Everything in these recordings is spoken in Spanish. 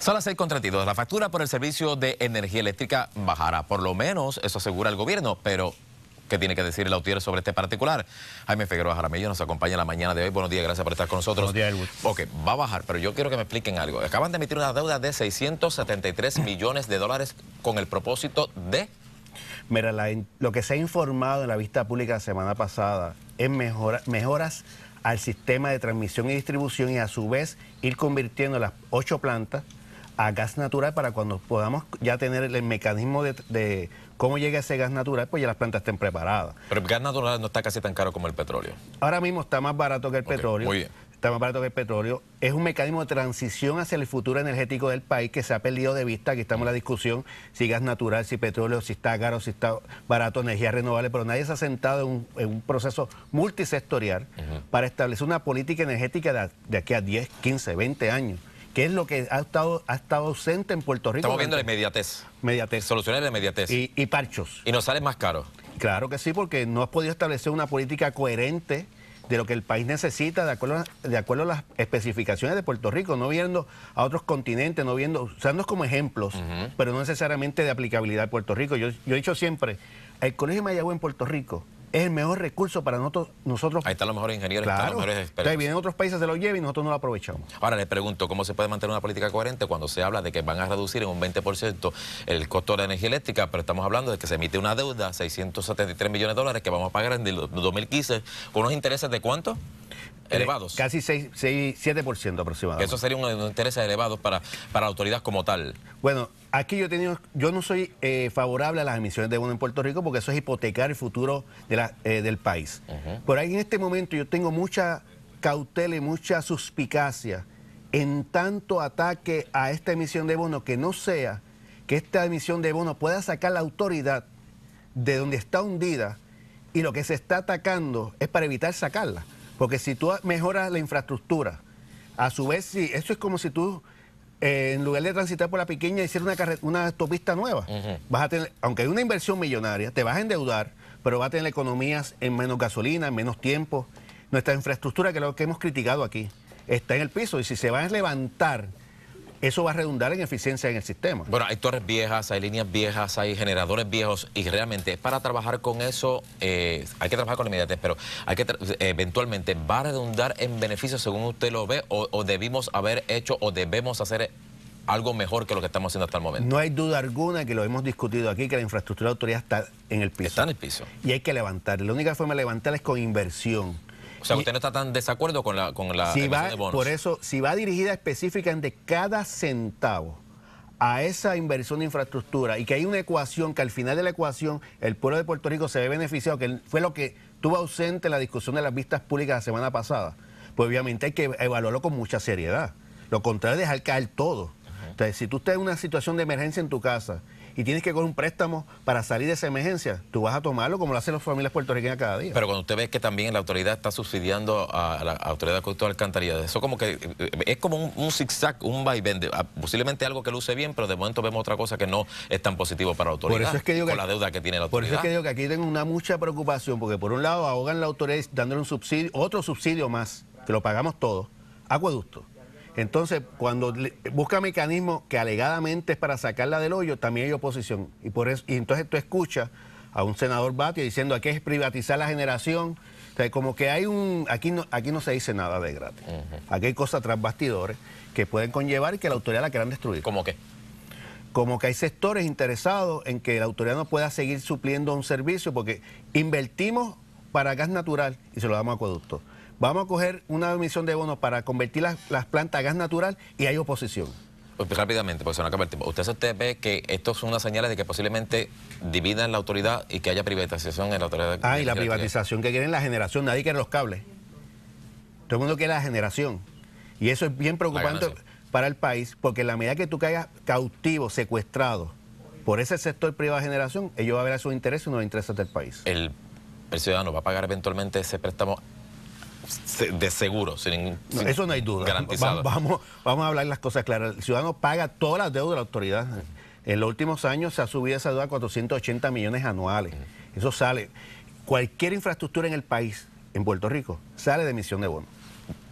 Son las 6.32. La factura por el servicio de energía eléctrica bajará. Por lo menos eso asegura el gobierno, pero ¿qué tiene que decir el autier sobre este particular? Jaime Figueroa Jaramillo nos acompaña la mañana de hoy. Buenos días, gracias por estar con nosotros. Buenos días, Elwood. Ok, va a bajar, pero yo quiero que me expliquen algo. Acaban de emitir una deuda de 673 millones de dólares con el propósito de... Mira, lo que se ha informado en la vista pública la semana pasada es mejoras al sistema de transmisión y distribución y a su vez ir convirtiendo las ocho plantas a gas natural para cuando podamos ya tener el mecanismo de, cómo llega ese gas natural, pues ya las plantas estén preparadas. Pero el gas natural no está casi tan caro como el petróleo. Ahora mismo está más barato que el petróleo. Está más barato que el petróleo. Es un mecanismo de transición hacia el futuro energético del país que se ha perdido de vista. Aquí estamos en la discusión si gas natural, si petróleo, si está caro, si está barato, energías renovables, pero nadie se ha sentado en un, proceso multisectorial para establecer una política energética de, de aquí a 10, 15, 20 años ¿Qué es lo que ha estado, ha estado ausente en Puerto Rico. Estamos viendo la inmediatez. Mediatez. Soluciones de inmediatez. Y, parchos. Y nos sale más caro. Claro que sí, porque no has podido establecer una política coherente de lo que el país necesita de acuerdo a, de acuerdo las especificaciones de Puerto Rico, no viendo a otros continentes, no viendo, usándonos como ejemplos, pero no necesariamente de aplicabilidad a Puerto Rico. Yo, yo he dicho siempre, el Colegio Mayagüe en Puerto Rico es el mejor recurso para nosotros. nosotros Ahí están los mejores ingenieros, están los mejores expertos. Ahí vienen otros países, se LO llevan y nosotros no lo aprovechamos. Ahora LE pregunto, ¿cómo se puede mantener una política coherente cuando se habla de que van a reducir en un 20% el costo de la energía eléctrica, pero estamos hablando de que se emite una deuda, 673 millones de dólares, que vamos a pagar en el 2015, con unos intereses de cuánto? Eh, elevados. Casi 6, 7% aproximadamente. Eso sería unos intereses interés elevado para, para la autoridad como tal. Bueno, Aquí yo, yo no soy eh, favorable a las emisiones de bono en Puerto Rico porque eso es hipotecar el futuro eh, del país. Por ahí en este momento yo tengo mucha cautela y mucha suspicacia en tanto ataque a esta emisión de bono que no sea que esta emisión de bono pueda sacar la autoridad de donde está hundida y lo que se está atacando es para evitar sacarla. Porque si tú mejoras la infraestructura, a su vez, si, eso es como si tú en lugar de transitar por la pequeña, y una, una autopista nueva. Vas a tener, aunque hay una inversión millonaria, te vas a endeudar, pero vas a tener economías en menos gasolina, en menos tiempo. Nuestra infraestructura, que es lo que hemos criticado aquí, está en el piso y si se va a levantar eso va a redundar en eficiencia en el sistema. Bueno, hay torres viejas, hay líneas viejas, hay generadores viejos y realmente es para trabajar con eso, eh, hay que trabajar con la inmediatez, pero hay que eh, eventualmente va a redundar en beneficio según usted lo ve o, o debimos haber hecho o debemos hacer algo mejor que lo que estamos haciendo hasta el momento. No hay duda alguna que lo hemos discutido aquí, que la infraestructura de autoridad está en el piso. Está en el piso. Y hay que levantar, La única forma de levantarla es con inversión. O sea, usted no está tan desacuerdo con la, con la Por eso, si va dirigida específicamente cada centavo a esa inversión de infraestructura y que hay una ecuación, que al final de la ecuación el pueblo de Puerto Rico se ve beneficiado, que fue lo que tuvo ausente la discusión de las vistas públicas la semana pasada, pues obviamente hay que evaluarlo con mucha seriedad. Lo contrario es dejar caer todo. Entonces, si tú estás en una situación de emergencia en tu casa y tienes que coger un préstamo para salir de esa emergencia, tú vas a tomarlo como lo hacen las familias puertorriqueñas cada día. Pero cuando usted ve que también la autoridad está subsidiando a la autoridad de alcantarillado, eso como que eh, es como un, un zigzag, un vaivén, ah, posiblemente algo que luce bien, pero de momento vemos otra cosa que no es tan positivo para la autoridad. Por eso es que digo con la deuda que tiene la autoridad. Por eso es que digo que aquí tengo una mucha preocupación, porque por un lado ahogan la autoridad dándole un subsidio, otro subsidio más, que lo pagamos todos, acueducto. Entonces, cuando busca mecanismos que alegadamente es para sacarla del hoyo, también hay oposición. Y por eso, entonces tú escuchas a un senador Batia diciendo aquí es privatizar la generación. O sea, como que hay un. Aquí no, aquí no se dice nada de gratis. Aquí hay cosas tras bastidores que pueden conllevar y que la autoridad la quieran destruir. ¿Cómo qué? Como que hay sectores interesados en que la autoridad no pueda seguir supliendo un servicio porque invertimos para gas natural y se lo damos a acueducto vamos a coger una emisión de bonos para convertir las, plantas a gas natural y hay oposición. Pues, pues, rápidamente, porque se nos el tiempo. ¿Usted, usted ve que esto son unas señales de que posiblemente dividan la autoridad y que haya privatización en la autoridad? Ah, y la privatización que quieren la generación, nadie quiere los cables. Todo el mundo quiere la generación. Y eso es bien preocupante para el país, porque en la medida que tú caigas cautivo, secuestrado por ese sector privado de generación, ellos van a ver a sus intereses y no los intereses del país. el ciudadano va a pagar eventualmente ese préstamo de seguro, sin ningún Eso no hay duda. Vamos, a hablar las cosas claras. El ciudadano paga todas las deudas de la autoridad. En los últimos años se ha subido esa deuda a 480 millones anuales. Eso sale. Cualquier infraestructura en el país, en Puerto Rico, sale de emisión de bonos.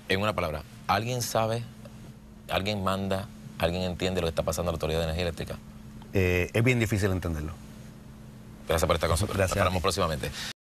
En una palabra, ¿alguien sabe, alguien manda, alguien entiende lo que está pasando en la Autoridad de Energía Eléctrica? Eh, es bien difícil entenderlo. Gracias por esta con nosotros. Gracias. Nos vemos próximamente.